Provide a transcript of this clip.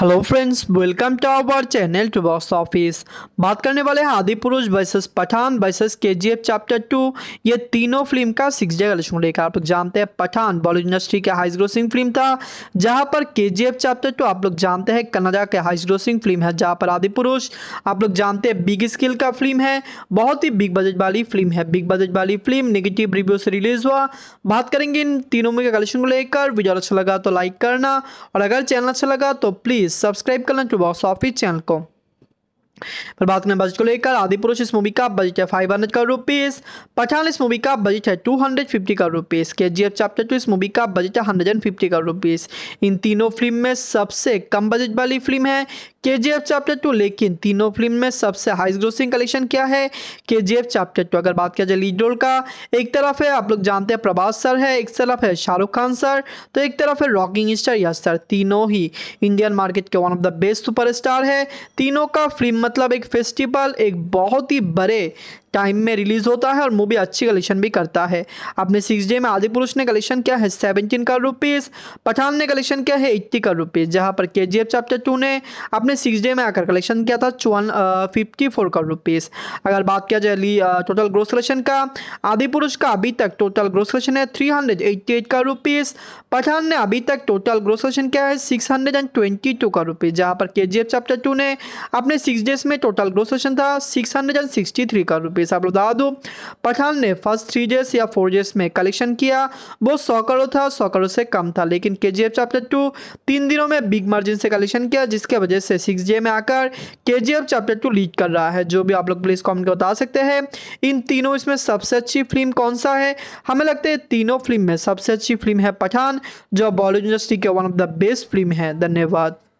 hello friends welcome to our channel to box office बात करने वाले हैं Adipurush versus Pathaan versus KGF chapter two ये तीनों फिल्म का सिक्स डे कलेक्शन लेकर आप लोग जानते हैं पठान बॉलीवुड इंडस्ट्री का हाइस ग्रोसिंग फिल्म था जहां पर केजीएफ चैप्टर टू आप लोग जानते हैं कनाडा के हाइस ग्रोसिंग फिल्म है जहाँ पर आदि पुरुष आप लोग जानते हैं बिग स्किल का फिल्म है बहुत ही बिग बजट वाली फिल्म है बिग बजट वाली फिल्म निगेटिव रिव्यू से रिलीज हुआ बात करेंगे इन तीनों में कलेक्शन को लेकर वीडियो अच्छा लगा तो लाइक करना और अगर चैनल अच्छा लगा तो प्लीज़ प्लीज़ सब्सक्राइब कर लें टू बॉक्स ऑफिस चैनल को पर बात करें बजट को लेकर आदि पुरुष इस मूवी का बजट है five hundred crore rupees Pathaan इस मूवी का बजट है two hundred fifty crore rupees K G F chapter two इस मूवी का बजट है hundred and fifty crore rupees इन तीनों फिल्म में सबसे कम बजट वाली फिल्म है के जी एफ चैप्टर टू लेकिन तीनों फिल्म में सबसे हाइस्ट ग्रोसिंग कलेक्शन क्या है के जी एफ चैप्टर टू अगर बात किया जाए लीड रोल का एक तरफ है आप लोग जानते हैं प्रभास सर है एक तरफ है शाहरुख खान सर तो एक तरफ है रॉकिंग स्टार यश सर तीनों ही इंडियन मार्केट के one of the best super star है तीनों का फिल्म मतलब एक फेस्टिवल एक बहुत ही बड़े टाइम में रिलीज़ होता है और मूवी अच्छी कलेक्शन भी करता है अपने सिक्स डे में आदि पुरुष ने कलेक्शन किया है सेवनटीन करोड़ रुपीज़ पठान ने कलेक्शन किया है एट्टी करोड़ रुपीज़ जहाँ पर के चैप्टर टू ने अपने सिक्स डे में आकर कलेक्शन किया था चौवन फिफ्टी फोर करोड़ रुपीज़ अगर बात किया जाए टोटल ग्रोस कलेक्शन का आदि पुरुष का अभी तक टोटल ग्रोस कलेक्शन है three hundred eighty eight crore rupees Pathaan ने अभी तक टोटल ग्रोस कलेक्शन किया है six hundred and twenty two crore rupees जहाँ पर के चैप्टर टू ने अपने सिक्स डेज में टोटल ग्रोस कलेक्शन था six hundred and sixty three crore rupees rupees आप लोग बता दूँ पठान ने फर्स्ट थ्री जेस या फोर जेस में कलेक्शन किया वो सौ करोड़ था सौ करोड़ से कम था लेकिन के जी एफ चैप्टर टू तीन दिनों में बिग मार्जिन से कलेक्शन किया जिसके वजह से सिक्स जे में आकर K G F chapter two lead कर रहा है जो भी आप लोग प्लीज़ कॉमेंट बता सकते हैं इन तीनों इसमें सबसे अच्छी फिल्म कौन सा है हमें लगता है तीनों फिल्म में सबसे अच्छी फिल्म है पठान जो बॉलीवुड इंडस्ट्री के one of the best film है धन्यवाद